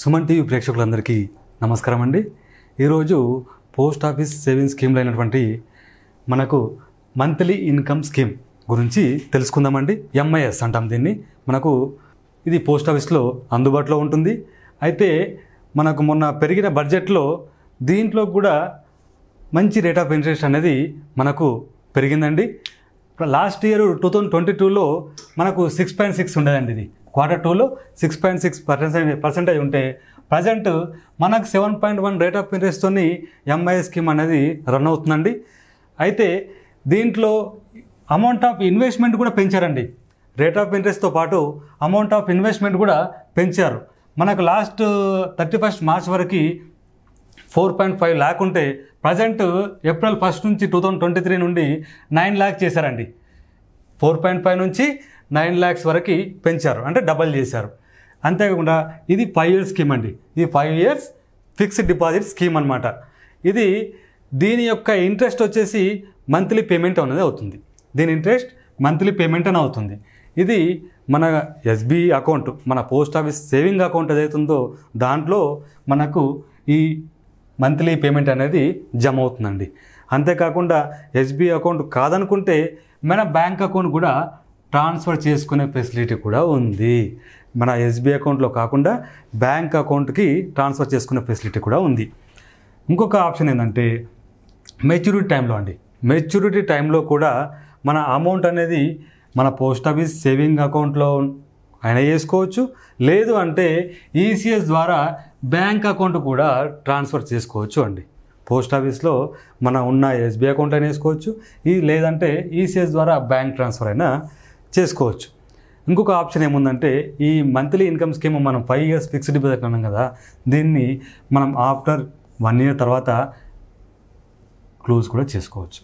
Suman TV ప్రేక్షకులందరికీ నమస్కారం అండి ఈరోజు పోస్ట్ ఆఫీస్ సేవింగ్స్ స్కీమ్లో అయినటువంటి మనకు మంత్లీ ఇన్కమ్ స్కీమ్ గురించి తెలుసుకుందామండి ఎంఐఎస్ అంటాం దీన్ని మనకు ఇది పోస్ట్ ఆఫీస్లో అందుబాటులో ఉంటుంది అయితే మనకు మొన్న పెరిగిన బడ్జెట్లో దీంట్లో కూడా మంచి రేట్ ఆఫ్ ఇంట్రెస్ట్ అనేది మనకు పెరిగిందండి last year two thousand twenty టూలో మనకు సిక్స్ పాయింట్ సిక్స్ ఉండేదండి ఇది క్వార్టర్ టూలో six point six percentage percentage ఉంటే ప్రజెంట్ మనకు seven point one rate of ఇంట్రెస్ట్తోని ఎంఐ స్కీమ్ అనేది రన్ అవుతుందండి అయితే దీంట్లో అమౌంట్ ఆఫ్ ఇన్వెస్ట్మెంట్ కూడా పెంచారండి రేట్ ఆఫ్ ఇంట్రెస్ట్తో పాటు అమౌంట్ ఆఫ్ ఇన్వెస్ట్మెంట్ కూడా పెంచారు మనకు లాస్ట్ థర్టీ ఫస్ట్ మార్చ్ వరకు ఫోర్ పాయింట్ ఫైవ్ ల్యాక్ ఉంటే ప్రజెంట్ ఏప్రిల్ ఫస్ట్ నుంచి టూ థౌజండ్ ట్వంటీ త్రీ నుండి నైన్ ల్యాక్ చేశారండి ఫోర్ పాయింట్ ఫైవ్ నుంచి నైన్ ల్యాక్స్ వరకు పెంచారు అంటే డబల్ చేశారు అంతేకాకుండా ఇది ఫైవ్ ఇయర్స్ స్కీమ్ అండి ఇది five years fixed deposit scheme అనమాట ఇది దీని యొక్క ఇంట్రెస్ట్ వచ్చేసి మంత్లీ పేమెంట్ అనేది అవుతుంది దీని ఇంట్రెస్ట్ మంత్లీ పేమెంట్ అని అవుతుంది ఇది మన ఎస్బీఐ అకౌంట్ మన పోస్ట్ ఆఫీస్ సేవింగ్ అకౌంట్ ఏదైతుందో దాంట్లో మనకు ఈ మంత్లీ పేమెంట్ అనేది జమ అవుతుందండి అంతేకాకుండా ఎస్బీఐ అకౌంట్ కాదనుకుంటే మన బ్యాంక్ అకౌంట్ కూడా ట్రాన్స్ఫర్ చేసుకునే ఫెసిలిటీ కూడా ఉంది మన ఎస్బీఐ అకౌంట్లో కాకుండా బ్యాంక్ అకౌంట్కి ట్రాన్స్ఫర్ చేసుకునే ఫెసిలిటీ కూడా ఉంది ఇంకొక ఆప్షన్ ఏంటంటే మెచ్యూరిటీ టైంలో అండి మెచ్యూరిటీ టైంలో కూడా మన అమౌంట్ అనేది మన పోస్ట్ ఆఫీస్ సేవింగ్ అకౌంట్లో అయినా చేసుకోవచ్చు లేదు అంటే ఈసీఎస్ ద్వారా బ్యాంక్ అకౌంట్ కూడా ట్రాన్స్ఫర్ చేసుకోవచ్చు అండి పోస్ట్ ఆఫీస్లో మన ఉన్న ఎస్బీఐ అకౌంట్ అయినా వేసుకోవచ్చు ఈ లేదంటే ఈసీఎస్ ద్వారా బ్యాంక్ ట్రాన్స్ఫర్ అయినా చేసుకోవచ్చు ఇంకొక ఆప్షన్ ఏముందంటే ఈ మంత్లీ ఇన్కమ్ స్కీమ్ మనం ఫైవ్ ఇయర్స్ ఫిక్స్డ్ డిపాజిట్ అన్నాం కదా దీన్ని మనం ఆఫ్టర్ వన్ ఇయర్ తర్వాత క్లోజ్ కూడా చేసుకోవచ్చు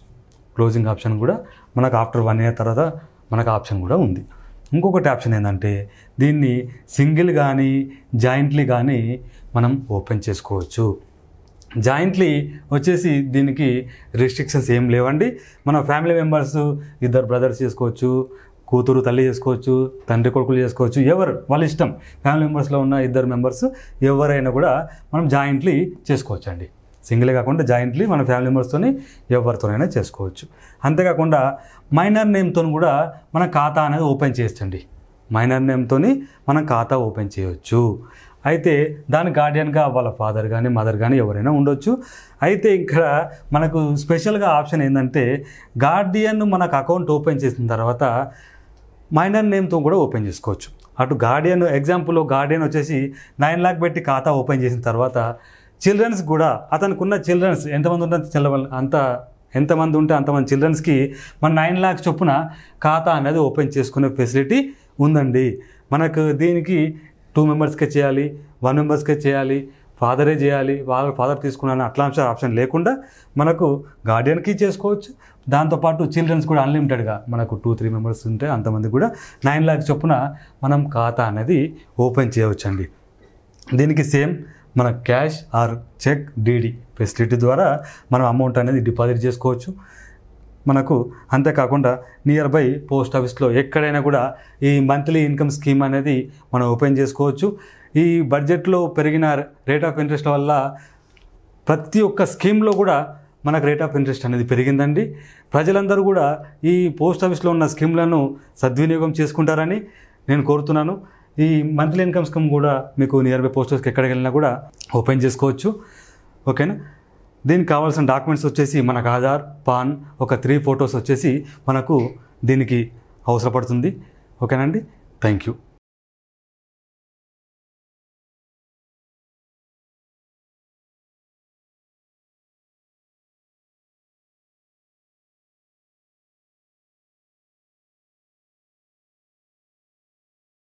క్లోజింగ్ ఆప్షన్ కూడా మనకు ఆఫ్టర్ వన్ ఇయర్ తర్వాత మనకు ఆప్షన్ కూడా ఉంది ఇంకొకటి ఆప్షన్ ఏంటంటే దీన్ని సింగిల్ కానీ జాయింట్లీ కానీ మనం ఓపెన్ చేసుకోవచ్చు జాయింట్లీ వచ్చేసి దీనికి రెస్ట్రిక్షన్స్ ఏం లేవండి మన ఫ్యామిలీ మెంబర్స్ ఇద్దరు బ్రదర్స్ చేసుకోవచ్చు కూతురు తల్లి చేసుకోవచ్చు తండ్రి కొడుకులు చేసుకోవచ్చు ఎవరు వాళ్ళ ఇష్టం ఫ్యామిలీ మెంబర్స్లో ఉన్న ఇద్దరు మెంబర్స్ ఎవరైనా కూడా మనం జాయింట్లీ చేసుకోవచ్చు అండి సింగిల్ కాకుండా జాయింట్లీ మన ఫ్యామిలీ మెంబర్స్తోని ఎవరితోనైనా చేసుకోవచ్చు అంతేకాకుండా మైనర్ నేమ్తో కూడా మన ఖాతా అనేది ఓపెన్ చేయొచ్చండి మైనర్ నేమ్తో మనం ఖాతా ఓపెన్ చేయవచ్చు అయితే దాని గార్డియన్గా వాళ్ళ ఫాదర్ కానీ మదర్ కానీ ఎవరైనా ఉండొచ్చు అయితే ఇక్కడ మనకు స్పెషల్గా ఆప్షన్ ఏంటంటే గార్డియన్ మనకు అకౌంట్ ఓపెన్ చేసిన తర్వాత మైనర్ నేమ్తో కూడా ఓపెన్ చేసుకోవచ్చు అటు గార్డియన్ ఎగ్జాంపుల్లో గార్డియన్ వచ్చేసి నైన్ లాక్ పెట్టి ఖాతా ఓపెన్ చేసిన తర్వాత చిల్డ్రన్స్ కూడా ఉన్న చిల్డ్రన్స్ ఎంతమంది ఉంటే చిల్డ్రన్ అంత ఎంతమంది ఉంటే అంతమంది చిల్డ్రన్స్కి మన నైన్ ల్యాక్స్ చొప్పున ఖాతా అనేది ఓపెన్ చేసుకునే ఫెసిలిటీ ఉందండి మనకు దీనికి టూ మెంబర్స్కే చేయాలి వన్ మెంబర్స్కే చేయాలి ఫాదరే చేయాలి వాళ్ళ ఫాదర్ తీసుకున్నాను అట్లా ఆప్షన్ లేకుండా మనకు గార్డియన్కి చేసుకోవచ్చు దాంతోపాటు చిల్డ్రన్స్ కూడా అన్లిమిటెడ్గా మనకు టూ త్రీ మెంబర్స్ ఉంటే అంతమంది కూడా నైన్ లాక్ చొప్పున మనం ఖాతా అనేది ఓపెన్ చేయవచ్చండి దీనికి సేమ్ మన cash or cheque DD facility ద్వారా మనం అమౌంట్ అనేది డిపాజిట్ చేసుకోవచ్చు మనకు అంతేకాకుండా నియర్ బై పోస్ట్ ఆఫీస్లో ఎక్కడైనా కూడా ఈ మంత్లీ ఇన్కమ్ స్కీమ్ అనేది మనం ఓపెన్ చేసుకోవచ్చు ఈ బడ్జెట్లో పెరిగిన రేట్ ఆఫ్ ఇంట్రెస్ట్ వల్ల ప్రతి ఒక్క స్కీమ్లో కూడా మనకు రేట్ ఆఫ్ ఇంట్రెస్ట్ అనేది పెరిగిందండి ప్రజలందరూ కూడా ఈ పోస్ట్ ఆఫీస్లో ఉన్న స్కీమ్లను సద్వినియోగం చేసుకుంటారని నేను కోరుతున్నాను ఈ మంత్లీ ఇన్కమ్ స్కీమ్ కూడా మీకు నియర్ బై పోస్ట్ ఆఫీస్కి ఎక్కడికి వెళ్ళినా కూడా ఓపెన్ చేసుకోవచ్చు ఓకేనా దీనికి కావాల్సిన డాక్యుమెంట్స్ వచ్చేసి మనకు ఆధార్ పాన్ ఒక త్రీ ఫొటోస్ వచ్చేసి మనకు దీనికి అవసరపడుతుంది ఓకేనండి థ్యాంక్ యూ